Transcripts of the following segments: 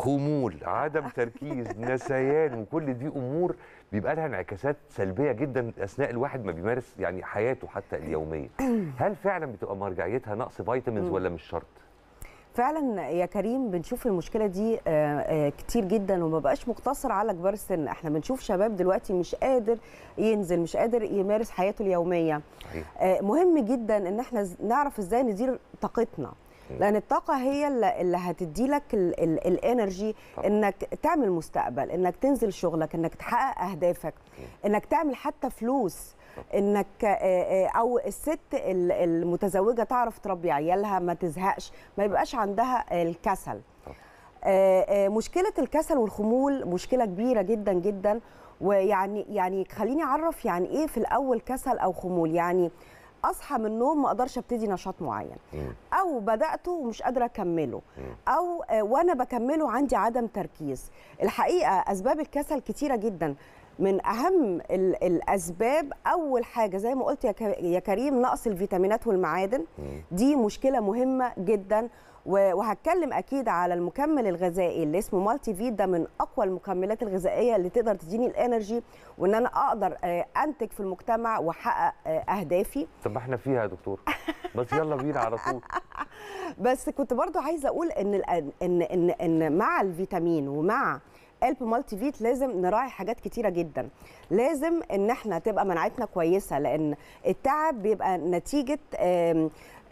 خمول عدم تركيز نسيان وكل دي امور بيبقى لها انعكاسات سلبيه جدا اثناء الواحد ما بيمارس يعني حياته حتى اليوميه هل فعلا بتبقى مرجعيتها نقص فيتامينز ولا مش شرط فعلا يا كريم بنشوف المشكله دي آه، آه، كتير جدا وما بقاش مقتصر على كبار السن احنا بنشوف شباب دلوقتي مش قادر ينزل مش قادر يمارس حياته اليوميه آه، مهم جدا ان احنا نعرف ازاي ندير طاقتنا لان الطاقه هي اللي هتدي لك الانرجي انك تعمل مستقبل انك تنزل شغلك انك تحقق اهدافك انك تعمل حتى فلوس انك آه، آه، او الست المتزوجه تعرف تربي عيالها ما تزهقش ما يبقاش عندها الكسل آه، مشكله الكسل والخمول مشكله كبيره جدا جدا ويعني يعني خليني اعرف يعني ايه في الاول كسل او خمول يعني اصحى من النوم ما اقدرش ابتدي نشاط معين او بداته ومش قادره اكمله او آه، وانا بكمله عندي عدم تركيز الحقيقه اسباب الكسل كتيره جدا من اهم الاسباب اول حاجه زي ما قلت يا كريم نقص الفيتامينات والمعادن دي مشكله مهمه جدا وهتكلم اكيد على المكمل الغذائي اللي اسمه مالتي فيت ده من اقوى المكملات الغذائيه اللي تقدر تديني الانرجي وان انا اقدر آه، انتج في المجتمع واحقق آه، اهدافي طب احنا فيها يا دكتور بس يلا بينا على طول بس كنت برضو عايزه اقول ان ان ان, إن مع الفيتامين ومع قلب مالتي فيت لازم نراعي حاجات كتيرة جدا لازم ان احنا تبقى مناعتنا كويسة لان التعب بيبقى نتيجة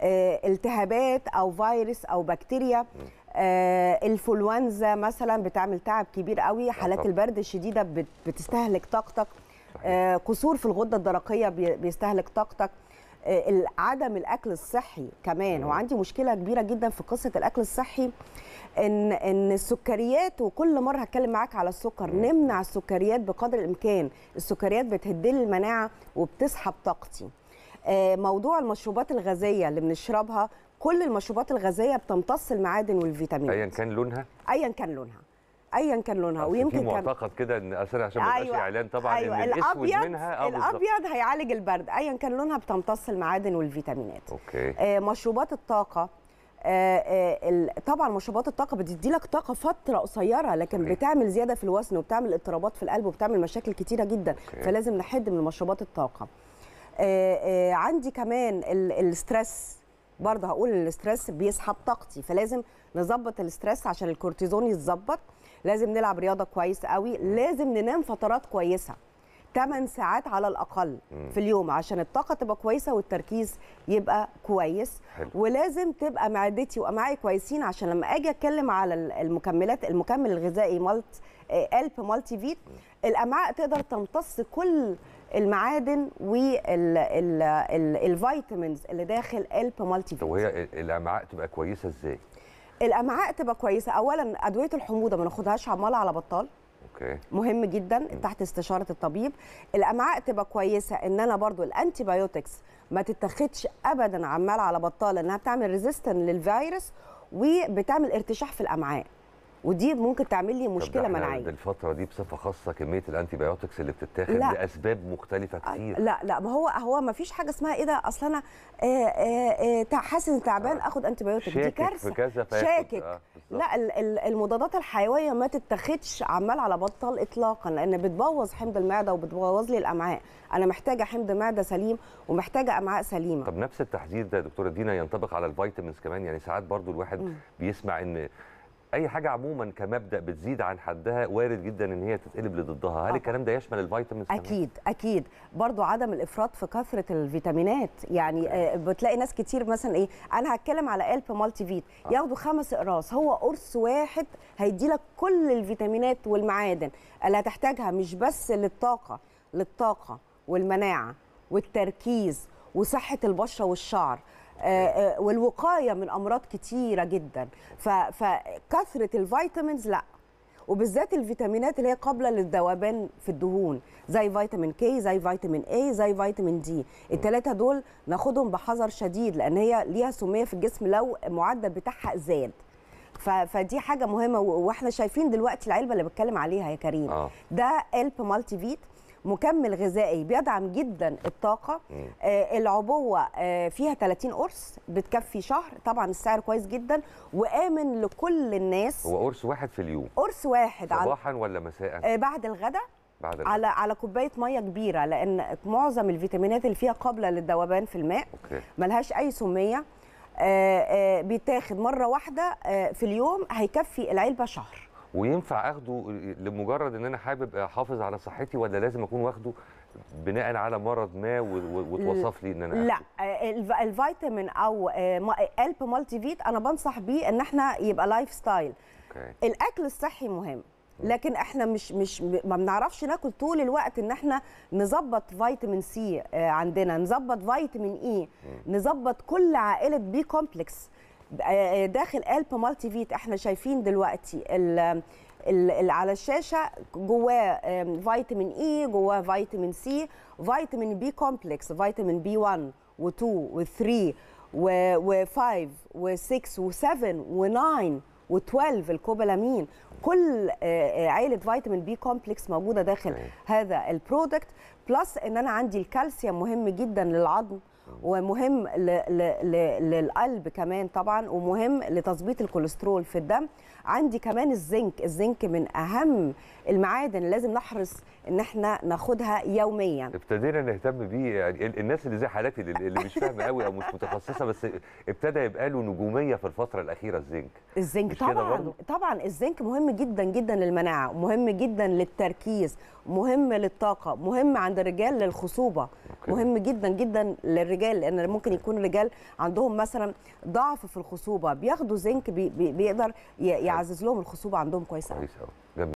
آه، التهابات او فيروس او بكتيريا آه الانفلونزا مثلا بتعمل تعب كبير قوي آه، حالات البرد الشديده بتستهلك طاقتك قصور آه، في الغده الدرقيه بيستهلك طاقتك عدم الاكل الصحي كمان وعندي مشكله كبيره جدا في قصه الاكل الصحي ان ان السكريات وكل مره هتكلم معاك على السكر نمنع السكريات بقدر الامكان السكريات بتهدلي المناعه وبتسحب طاقتي آه، موضوع المشروبات الغازيه اللي بنشربها كل المشروبات الغازيه بتمتص المعادن والفيتامينات ايا كان لونها ايا كان لونها ايا كان لونها ويمكن في معتقد كده ان اساسا عشان ما أيوة. اعلان طبعا أيوة. ان الاسود منها الابيض هيعالج البرد ايا كان لونها بتمتص المعادن والفيتامينات اوكي آه مشروبات الطاقه آه آه طبعا مشروبات الطاقه بتدي لك طاقه فتره قصيره لكن أوكي. بتعمل زياده في الوزن وبتعمل اضطرابات في القلب وبتعمل مشاكل كتيره جدا أوكي. فلازم نحد من مشروبات الطاقه آه، آه، عندي كمان الاسترس برضه هقول الاسترس بيسحب طاقتي فلازم نظبط الاسترس عشان الكورتيزون يتظبط لازم نلعب رياضه كويس قوي لازم ننام فترات كويسه 8 ساعات على الاقل مم. في اليوم عشان الطاقه تبقى كويسه والتركيز يبقى كويس حلو. ولازم تبقى معدتي وامعائي كويسين عشان لما اجي اتكلم على المكملات المكمل الغذائي مالت الب آه، مالتي فيت الامعاء تقدر تمتص كل المعادن والفيتامينز اللي داخل الب مالتي فيت وهي الامعاء تبقى كويسه ازاي الامعاء تبقى كويسه اولا ادويه الحموضه ما ناخدهاش عماله على بطال اوكي مهم جدا تحت استشاره الطبيب الامعاء تبقى كويسه ان انا برضو الانتي بايوتكس ما تتاخدش ابدا عمال على بطاله انها بتعمل ريزيستنت للفيروس وبتعمل ارتشاح في الامعاء ودي ممكن تعمل لي مشكله مناعيه الفتره دي بصفه خاصه كميه الانتي بايوتكس اللي بتتاخد لاسباب مختلفه آه، كتير لا لا ما هو هو ما فيش حاجه اسمها ايه ده اصل انا آه، آه، حاسس ان تعبان اخد انتي بايوتك دي كارثه شاكك آه لا المضادات الحيويه ما تتاخدش عمال على بطل اطلاقا لان بتبوظ حمض المعده وبتبوظ لي الامعاء انا محتاجه حمض معده سليم ومحتاجه امعاء سليمه طب نفس التحذير ده يا دكتوره دينا ينطبق على الفيتامينز كمان يعني ساعات برضو الواحد م. بيسمع ان اي حاجه عموما كمبدا بتزيد عن حدها وارد جدا ان هي تتقلب لضدها هل أه. الكلام ده يشمل الفيتامينز اكيد كمان؟ اكيد برضو عدم الافراط في كثره الفيتامينات يعني أه. بتلاقي ناس كتير مثلا ايه انا هتكلم على قلب مالتي فيت أه. ياخدوا خمس اقراص هو قرص واحد هيدي لك كل الفيتامينات والمعادن اللي هتحتاجها مش بس للطاقه للطاقه والمناعه والتركيز وصحه البشره والشعر آه، آه، والوقايه من امراض كتيره جدا فكثره الفيتامينز لا وبالذات الفيتامينات اللي هي قابله للذوبان في الدهون زي فيتامين كي زي فيتامين اي زي فيتامين دي الثلاثه دول ناخدهم بحذر شديد لان هي ليها سميه في الجسم لو المعدل بتاعها زاد فدي حاجه مهمه واحنا شايفين دلوقتي العلبه اللي بتكلم عليها يا كريم آه. ده الب مالتي فيت مكمل غذائي بيدعم جدا الطاقه آه العبوه آه فيها 30 قرص بتكفي شهر طبعا السعر كويس جدا وامن لكل الناس هو قرص واحد في اليوم قرص واحد صباحا ولا مساء آه بعد الغداء بعد على على كوبايه ميه كبيره لان معظم الفيتامينات اللي فيها قابله للذوبان في الماء أوكي. ملهاش اي سميه آآ آه، آآ آه، بيتاخد مره واحده آه، في اليوم هيكفي العلبه شهر وينفع اخده لمجرد ان انا حابب احافظ على صحتي ولا لازم اكون واخده بناء على مرض ما وتوصف لي ان انا لا أخذ. الفيتامين او الب مالتي فيت انا بنصح بيه ان احنا يبقى لايف ستايل أوكي. الاكل الصحي مهم لكن احنا مش مش ما بنعرفش ناكل طول الوقت ان احنا نظبط فيتامين آه، سي عندنا نظبط فيتامين e، اي نظبط كل عائله بي كومبلكس داخل قلب مالتي فيت احنا شايفين دلوقتي اللي على الشاشه جواه فيتامين اي e، جواه فيتامين سي فيتامين بي كومبلكس فيتامين بي 1 و2 و3 و5 و6 و7 و9 و12 الكوبالامين كل آه، آه، عائله فيتامين بي كومبلكس موجوده داخل هذا البرودكت بلس ان انا عندي الكالسيوم مهم جدا للعظم ومهم للقلب كمان طبعا ومهم لتظبيط الكوليسترول في الدم عندي كمان الزنك الزنك من اهم المعادن لازم نحرص ان احنا ناخدها يوميا ابتدينا نهتم بيه يعني الناس اللي زي حالاتي اللي مش فاهمه قوي او مش متخصصه بس ابتدى يبقى له نجوميه في الفتره الاخيره الزنك الزنك طبعا طبعا الزنك مهم جدا جدا للمناعه مهم جدا للتركيز مهم للطاقه مهم عند الرجال للخصوبه أوكي. مهم جدا جدا للرجال لان ممكن يكون الرجال عندهم مثلا ضعف في الخصوبه بياخدوا زنك بي بيقدر يعزز لهم الخصوبه عندهم كويسه كويس